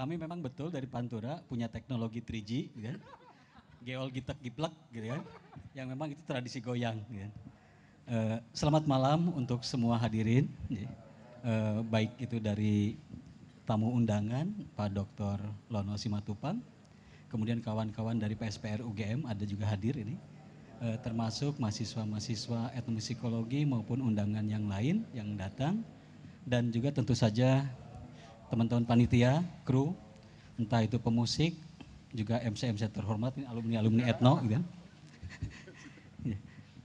kami memang betul dari Pantura punya teknologi 3G, gitu kan? geol gitek giplek, gitu kan? Yang memang itu tradisi goyang. Gitu Uh, selamat malam untuk semua hadirin, ya. eh, baik itu dari tamu undangan Pak Dr. Lono Simatupang, kemudian kawan-kawan dari PSPR UGM ada juga hadir ini, e, termasuk mahasiswa-mahasiswa etnomusikologi maupun undangan yang lain yang datang, dan juga tentu saja teman-teman panitia, kru, entah itu pemusik, juga MC-MC terhormat, ini alumni-alumni etno gitu. Kan. Ya.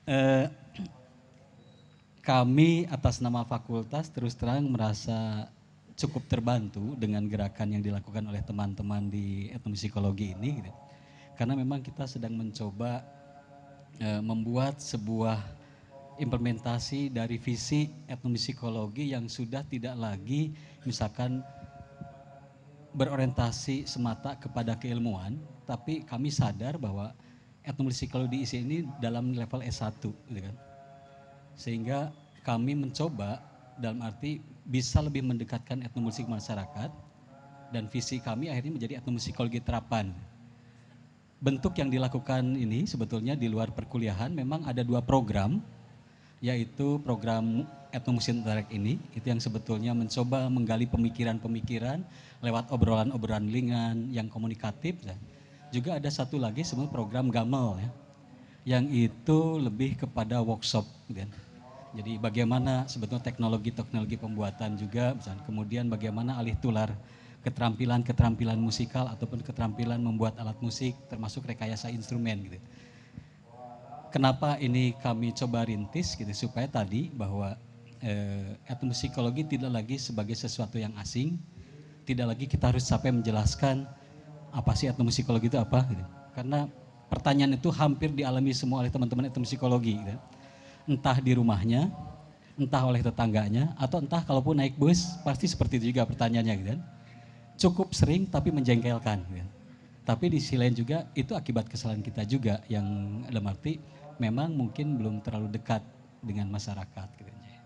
eh, kami atas nama fakultas terus terang merasa cukup terbantu dengan gerakan yang dilakukan oleh teman-teman di etnomusikologi ini gitu. Karena memang kita sedang mencoba e, membuat sebuah implementasi dari visi etnomusikologi yang sudah tidak lagi misalkan berorientasi semata kepada keilmuan, tapi kami sadar bahwa etnomusikologi ISI ini dalam level S1 gitu kan. Sehingga kami mencoba dalam arti bisa lebih mendekatkan etnomusik masyarakat dan visi kami akhirnya menjadi etnomusikologi terapan. Bentuk yang dilakukan ini sebetulnya di luar perkuliahan memang ada dua program yaitu program etnomusin Tarek ini itu yang sebetulnya mencoba menggali pemikiran-pemikiran lewat obrolan-obrolan lingan yang komunikatif dan juga ada satu lagi sebenarnya program gamel ya yang itu lebih kepada workshop gitu jadi bagaimana sebetulnya teknologi-teknologi pembuatan juga dan kemudian bagaimana alih tular keterampilan-keterampilan musikal ataupun keterampilan membuat alat musik termasuk rekayasa instrumen gitu kenapa ini kami coba rintis gitu supaya tadi bahwa eh, psikologi tidak lagi sebagai sesuatu yang asing, tidak lagi kita harus sampai menjelaskan apa sih psikologi itu apa, gitu. karena pertanyaan itu hampir dialami semua oleh teman-teman etnopsikologi, gitu. entah di rumahnya, entah oleh tetangganya, atau entah kalaupun naik bus pasti seperti itu juga pertanyaannya, gitu. Kan. cukup sering tapi menjengkelkan. Gitu. Kan. Tapi di sisi lain juga itu akibat kesalahan kita juga yang dalam arti memang mungkin belum terlalu dekat dengan masyarakat. Gitu ya.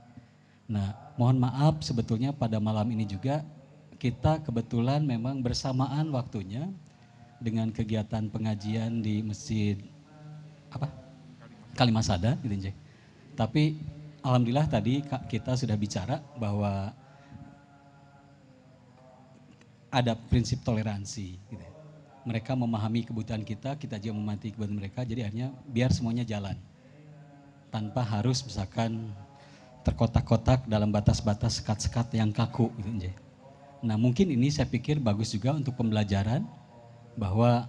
Nah, mohon maaf sebetulnya pada malam ini juga kita kebetulan memang bersamaan waktunya dengan kegiatan pengajian di Masjid apa? Kalimasada gitu, ya. Tapi alhamdulillah tadi kita sudah bicara bahwa ada prinsip toleransi gitu. Ya mereka memahami kebutuhan kita, kita juga memahami kebutuhan mereka. Jadi akhirnya biar semuanya jalan tanpa harus misalkan terkotak-kotak dalam batas-batas sekat-sekat yang kaku gitu Nah, mungkin ini saya pikir bagus juga untuk pembelajaran bahwa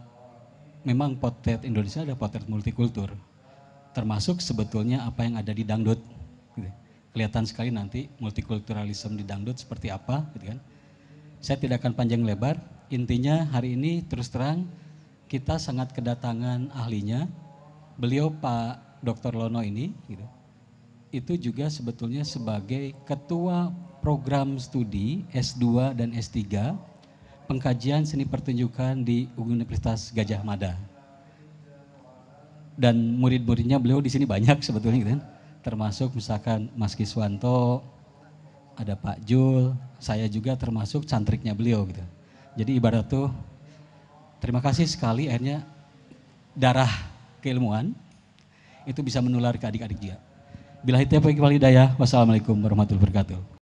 memang potret Indonesia ada potret multikultur. Termasuk sebetulnya apa yang ada di dangdut. Gitu. Kelihatan sekali nanti multikulturalisme di dangdut seperti apa gitu kan. Saya tidak akan panjang lebar, intinya hari ini terus terang kita sangat kedatangan ahlinya. Beliau Pak Dr. Lono ini gitu. Itu juga sebetulnya sebagai ketua program studi S2 dan S3 pengkajian seni pertunjukan di Universitas Gajah Mada. Dan murid-muridnya beliau di sini banyak sebetulnya gitu kan. Termasuk misalkan Mas Kiswanto, ada Pak Jul, saya juga termasuk cantriknya beliau gitu. Jadi ibarat itu terima kasih sekali akhirnya darah keilmuan itu bisa menular ke adik-adik juga. Bila kembali daya Wassalamualaikum warahmatullahi wabarakatuh.